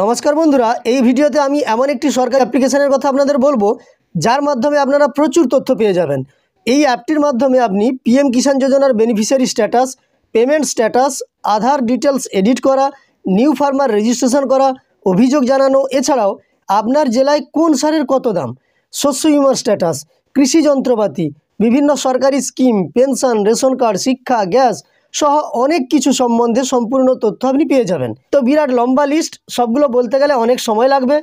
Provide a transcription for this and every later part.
নমস্কার বন্ধুরা এই ভিডিওতে আমি এমন একটি সরকারি অ্যাপ্লিকেশানের কথা আপনাদের বলবো যার মাধ্যমে আপনারা প্রচুর তথ্য পেয়ে যাবেন এই অ্যাপটির মাধ্যমে আপনি পিএম কিষাণ যোজনার beneficiary status payment status Aadhaar details edit করা নিউ ফার্মার রেজিস্ট্রেশন করা অভিযোগ জানানো এছাড়াও আপনার জেলায় কোন সারের কত দাম শস্য বিমার স্ট্যাটাস কৃষি যন্ত্রপাতি বিভিন্ন সরকারি স্কিম পেনশন রেশন কার্ড শিক্ষা গ্যাস সহ অনেক কিছু সম্বন্ধে সম্পূর্ণ তথ্য আপনি পেয়ে যাবেন তো বিরাট লম্বা লিস্ট সবগুলো বলতে গেলে অনেক সময় লাগবে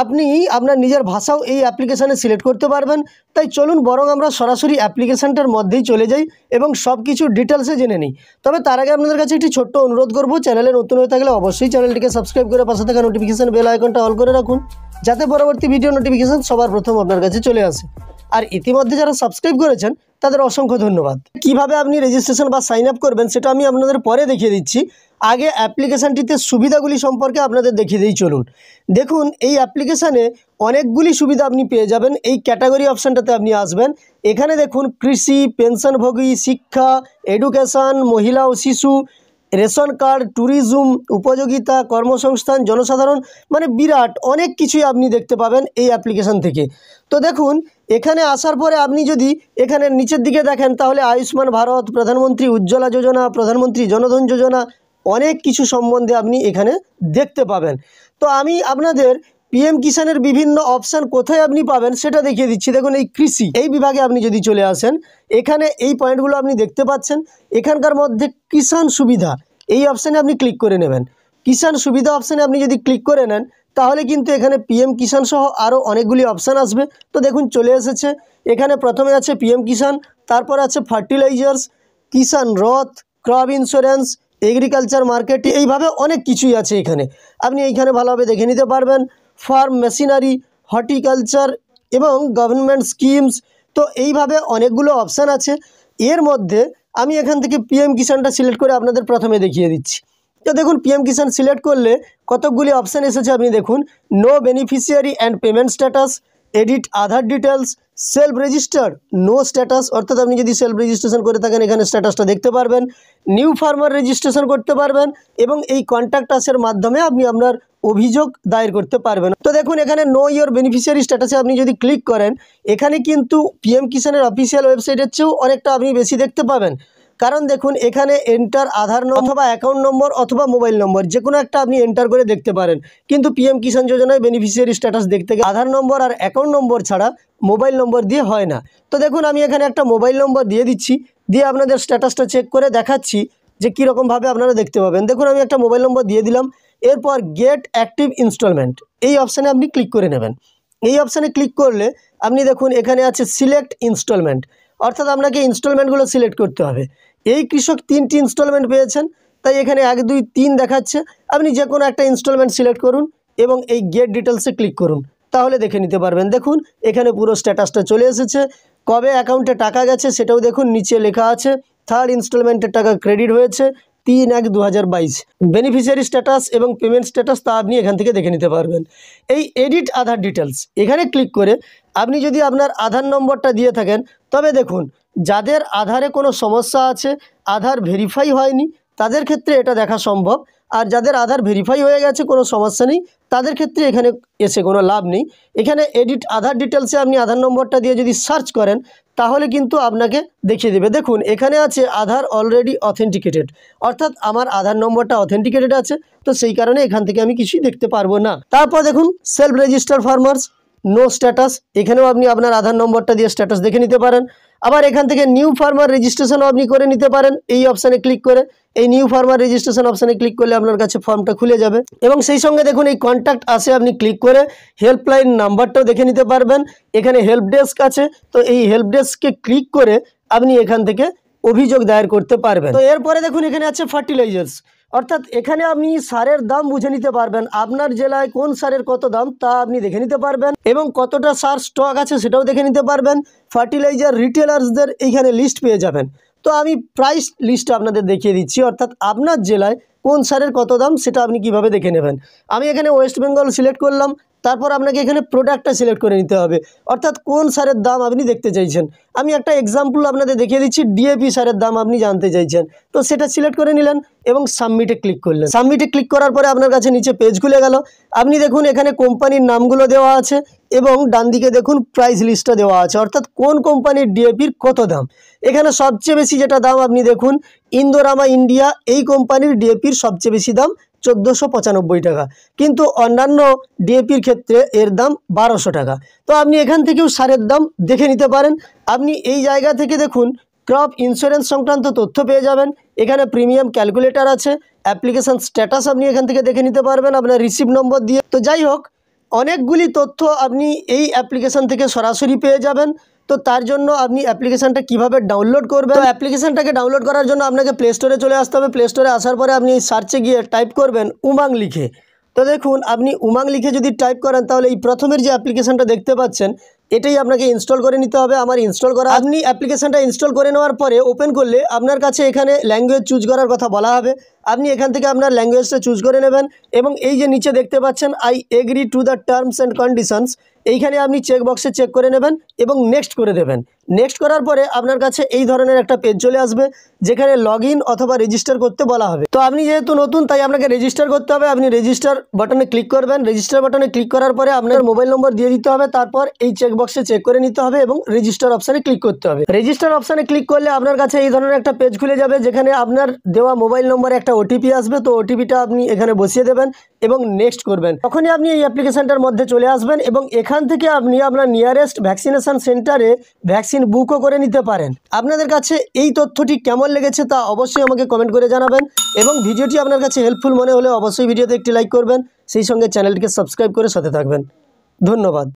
আপনি আপনার নিজের ভাষাও এই অ্যাপ্লিকেশানে সিলেক্ট করতে পারবেন তাই চলুন বরং আমরা সরাসরি অ্যাপ্লিকেশানটার মধ্যেই চলে যাই এবং সব কিছু ডিটেলসে জেনে নিই তবে তার আগে আপনাদের কাছে একটি ছোট্ট অনুরোধ করব চ্যানেলে নতুন হয়ে থাকলে অবশ্যই চ্যানেলটিকে সাবস্ক্রাইব করে পাশে থাকা নোটিফিকেশান বেল আইকনটা অল করে রাখুন যাতে পরবর্তী ভিডিও নোটিফিকেশান সবার প্রথম আপনার কাছে চলে আসে আর ইতিমধ্যে যারা সাবস্ক্রাইব করেছেন তাদের অসংখ্য ধন্যবাদ কিভাবে আপনি রেজিস্ট্রেশন বা সাইন আপ করবেন সেটা আমি আপনাদের পরে দেখিয়ে দিচ্ছি আগে অ্যাপ্লিকেশানটিতে সুবিধাগুলি সম্পর্কে আপনাদের দেখিয়ে দিই চলুন দেখুন এই অ্যাপ্লিকেশানে অনেকগুলি সুবিধা আপনি পেয়ে যাবেন এই ক্যাটাগরি অপশানটাতে আপনি আসবেন এখানে দেখুন কৃষি পেনশনভোগী শিক্ষা এডুকেশান মহিলা ও শিশু রেশন কার্ড ট্যুরিজম উপযোগিতা কর্মসংস্থান জনসাধারণ মানে বিরাট অনেক কিছুই আপনি দেখতে পাবেন এই অ্যাপ্লিকেশান থেকে তো দেখুন এখানে আসার পরে আপনি যদি এখানে নিচের দিকে দেখেন তাহলে আয়ুষ্মান ভারত প্রধানমন্ত্রী উজ্জ্বলা যোজনা প্রধানমন্ত্রী জনধন যোজনা অনেক কিছু সম্বন্ধে আপনি এখানে দেখতে পাবেন তো আমি আপনাদের পিএম কিষানের বিভিন্ন অপশান কোথায় আপনি পাবেন সেটা দেখিয়ে দিচ্ছি দেখুন এই কৃষি এই বিভাগে আপনি যদি চলে আসেন এখানে এই পয়েন্টগুলো আপনি দেখতে পাচ্ছেন এখানকার মধ্যে কিষাণ সুবিধা এই অপশানে আপনি ক্লিক করে নেবেন কিষাণ সুবিধা অপশানে আপনি যদি ক্লিক করে নেন তাহলে কিন্তু এখানে পিএম কিষাণ সহ আরও অনেকগুলি অপশান আসবে তো দেখুন চলে এসেছে এখানে প্রথমে আছে পিএম কিষাণ তারপর আছে ফার্টিলাইজার্স কিষাণ রথ ক্রপ ইন্স্যুরেন্স এগ্রিকালচার মার্কেট এইভাবে অনেক কিছুই আছে এখানে আপনি এইখানে ভালোভাবে দেখে নিতে পারবেন ফার্ম মেশিনারি হর্টিকালচার এবং গভর্নমেন্ট স্কিমস তো এইভাবে অনেকগুলো অপশান আছে এর মধ্যে আমি এখান থেকে পিএম কিষানটা সিলেক্ট করে আপনাদের প্রথমে দেখিয়ে দিচ্ছি তো দেখুন পিএম কিষান সিলেক্ট করলে কতকগুলি অপশান এসেছে আপনি দেখুন know beneficiary and payment status edit Aadhaar details self register know status অর্থাৎ আপনি যদি সেলফ রেজিস্ট্রেশন করে থাকেন এখানে স্ট্যাটাসটা দেখতে পারবেন নিউ ফার্মার রেজিস্ট্রেশন করতে পারবেন এবং এই কন্ট্যাক্ট আসের মাধ্যমে আপনি আপনার অভিযোগ দায়ের করতে পারবেন তো দেখুন এখানে নো ইয়োর বেনিফিশিয়ারি স্ট্যাটাসে আপনি যদি ক্লিক করেন এখানে কিন্তু পিএম কিষানের অফিসিয়াল ওয়েবসাইটের চেয়েও অনেকটা আপনি বেশি দেখতে পাবেন কারণ দেখুন এখানে এন্টার আধার নম্বর অথবা অ্যাকাউন্ট নম্বর অথবা মোবাইল নম্বর যে কোনো একটা আপনি এন্টার করে দেখতে পারেন কিন্তু পিএম কিষাণ যোজনায় বেনিফিশিয়ারি স্ট্যাটাস দেখতে গেলে আধার নম্বর আর অ্যাকাউন্ট নম্বর ছাড়া মোবাইল নম্বর দিয়ে হয় না তো দেখুন আমি এখানে একটা মোবাইল নম্বর দিয়ে দিচ্ছি দিয়ে আপনাদের স্ট্যাটাসটা চেক করে দেখাচ্ছি যে কীরকমভাবে আপনারা দেখতে পাবেন দেখুন আমি একটা মোবাইল নম্বর দিয়ে দিলাম এরপর গেট অ্যাক্টিভ ইনস্টলমেন্ট এই অপশানে আপনি ক্লিক করে নেবেন এই অপশানে ক্লিক করলে আপনি দেখুন এখানে আছে সিলেক্ট ইনস্টলমেন্ট অর্থাৎ আপনাকে ইনস্টলমেন্টগুলো সিলেক্ট করতে হবে এই কৃষক তিনটি ইনস্টলমেন্ট পেয়েছেন তাই এখানে এক দুই তিন দেখাচ্ছে আপনি যে কোনো একটা ইনস্টলমেন্ট সিলেক্ট করুন এবং এই গেট ডিটেলসে ক্লিক করুন তাহলে দেখে নিতে পারবেন দেখুন এখানে পুরো স্ট্যাটাসটা চলে এসেছে কবে অ্যাকাউন্টে টাকা গেছে সেটাও দেখুন নিচে লেখা আছে থার্ড ইনস্টলমেন্টের টাকা ক্রেডিট হয়েছে তিন এক দু হাজার বাইশ বেনিফিশিয়ারি স্ট্যাটাস এবং পেমেন্ট স্ট্যাটাস তা আপনি এখান থেকে দেখে নিতে পারবেন এই এডিট আধার ডিটেলস এখানে ক্লিক করে আপনি যদি আপনার আধার নম্বরটা দিয়ে থাকেন তবে দেখুন যাদের আধারে কোনো সমস্যা আছে আধার ভেরিফাই হয়নি তাদের ক্ষেত্রে এটা দেখা সম্ভব আর যাদের আধার ভেরিফাই হয়ে গেছে কোনো সমস্যা নেই তাদের ক্ষেত্রে এখানে এসে কোনো লাভ নেই এখানে এডিট আধার ডিটেলসে আপনি আধার নম্বরটা দিয়ে যদি সার্চ করেন তাহলে কিন্তু আপনাকে দেখিয়ে দেবে দেখুন এখানে আছে আধার অলরেডি অথেন্টিকেটেড অর্থাৎ আমার আধার নম্বরটা অথেন্টিকেটেড আছে তো সেই কারণে এখান থেকে আমি কিছুই দেখতে পারবো না তারপর দেখুন self register farmers know status এখানেও আপনি আপনার আধার নম্বরটা দিয়ে স্ট্যাটাস দেখে নিতে পারেন আবার এখান থেকে নিউ ফার্মার রেজিস্ট্রেশনও আপনি করে নিতে পারেন এই অপশানে ক্লিক করে এই নিউ ফার্মার রেজিস্ট্রেশন অপশানে ক্লিক করলে আপনার কাছে ফর্মটা খুলে যাবে এবং সেই সঙ্গে দেখুন এই কন্ট্যাক্ট আসে আপনি ক্লিক করে হেল্পলাইন নাম্বারটাও দেখে নিতে পারবেন এখানে হেল্প ডেস্ক আছে তো এই হেল্প ডেস্ককে ক্লিক করে আপনি এখান থেকে অভিযোগ দায়ের করতে পারবেন তো এরপরে দেখুন এখানে আছে ফার্টিলাইজার্স অর্থাৎ এখানে আপনি সারের দাম বুঝে নিতে পারবেন আপনার জেলায় কোন সারের কত দাম তা আপনি দেখে নিতে পারবেন এবং কতটা সার স্টক আছে সেটাও দেখে নিতে পারবেন ফার্টিলাইজার রিটেলার্সদের এইখানে লিস্ট পেয়ে যাবেন তো আমি প্রাইস লিস্ট আপনাদের দেখিয়ে দিচ্ছি অর্থাৎ আপনার জেলায় কোন সারের কত দাম সেটা আপনি কিভাবে দেখে নেবেন আমি এখানে ওয়েস্ট বেঙ্গল সিলেক্ট করলাম তারপর আপনাকে এখানে প্রোডাক্টটা সিলেক্ট করে নিতে হবে অর্থাৎ কোন সারের দাম আপনি দেখতে চাইছেন আমি একটা এক্সাম্পল আপনাদের দেখিয়ে দিচ্ছি ডিএপি সারের দাম আপনি জানতে চাইছেন তো সেটা সিলেক্ট করে নিলেন এবং সাবমিটে ক্লিক করলেন সাবমিটে ক্লিক করার পরে আপনার কাছে নিচে পেজ খুলে গেল আপনি দেখুন এখানে কোম্পানির নামগুলো দেওয়া আছে এবং ডান দিকে দেখুন প্রাইস লিস্টটা দেওয়া আছে অর্থাৎ কোন কোম্পানির ডিএপির কত দাম এখানে সবচেয়ে বেশি যেটা দাম আপনি দেখুন ইন্দোরামা ইন্ডিয়া এই কোম্পানির ডিএপির সবচেয়ে বেশি দাম চোদ্দোশো পঁচানব্বই টাকা কিন্তু অন্যান্য ডিএপির ক্ষেত্রে এর দাম বারোশো টাকা তো আপনি এখান থেকেও সারের দাম দেখে নিতে পারেন আপনি এই জায়গা থেকে দেখুন ক্রপ ইন্স্যুরেন্স সংক্রান্ত তথ্য পেয়ে যাবেন এখানে প্রিমিয়াম ক্যালকুলেটর আছে অ্যাপ্লিকেশান স্ট্যাটাস আপনি এখান থেকে দেখে নিতে পারবেন আপনার রিসিভ নম্বর দিয়ে তো যাই হোক অনেকগুলি তথ্য আপনি এই অ্যাপ্লিকেশান থেকে সরাসরি পেয়ে যাবেন তো তার জন্য আপনি অ্যাপ্লিকেশানটা কীভাবে ডাউনলোড করবেন তো অ্যাপ্লিকেশানটাকে ডাউনলোড করার জন্য আপনাকে প্লে স্টোরে চলে আসতে হবে প্লে স্টোরে আসার পরে আপনি সার্চে গিয়ে টাইপ করবেন উমাং লিখে তো দেখুন আপনি উমাং লিখে যদি টাইপ করেন তাহলে এই প্রথমের যে অ্যাপ্লিকেশানটা দেখতে পাচ্ছেন এটাই আপনাকে ইনস্টল করে নিতে হবে আমার ইনস্টল করা আপনি অ্যাপ্লিকেশানটা ইনস্টল করে নেওয়ার পরে ওপেন করলে আপনার কাছে এখানে ল্যাঙ্গুয়েজ চুজ করার কথা বলা হবে আপনি এখান থেকে আপনার ল্যাঙ্গুয়েজটা চুজ করে নেবেন এবং এই যে নিচে দেখতে পাচ্ছেন I agree to the terms and conditions এইখানে আপনি চেক বক্সে চেক করে নেবেন এবং নেক্সট করে দেবেন নেক্সট করার পরে আপনার কাছে এই ধরনের একটা পেজ চলে আসবে যেখানে লগ অথবা রেজিস্টার করতে বলা হবে তো আপনি যেহেতু নতুন তাই আপনাকে রেজিস্টার করতে হবে আপনি রেজিস্টার বাটনে ক্লিক করবেন রেজিস্টার বাটনে ক্লিক করার পরে আপনার মোবাইল নম্বর দিয়ে দিতে হবে তারপর এই চেক বক্সে চেক করে নিতে হবে এবং রেজিস্টার অপশানে ক্লিক করতে হবে রেজিস্টার অপশানে ক্লিক করলে আপনার কাছে এই ধরনের একটা পেজ খুলে যাবে যেখানে আপনার দেওয়া মোবাইল নম্বরে একটা ওটিপি আসবে তো ওটিপিটা আপনি এখানে বসিয়ে দেবেন এবং নেক্সট করবেন তখনই আপনি এই অ্যাপ্লিকেশানটার মধ্যে চলে আসবেন এবং এখান থেকে আপনি আপনার নিয়ারেস্ট ভ্যাকসিনেশান সেন্টারে ভ্যাকসিন বুকও করে নিতে পারেন আপনাদের কাছে এই তথ্যটি কেমন লেগেছে তা অবশ্যই আমাকে কমেন্ট করে জানাবেন এবং ভিডিওটি আপনার কাছে হেল্পফুল মনে হলে অবশ্যই ভিডিওতে একটি লাইক করবেন সেই সঙ্গে চ্যানেলটিকে সাবস্ক্রাইব করে সাথে থাকবেন ধন্যবাদ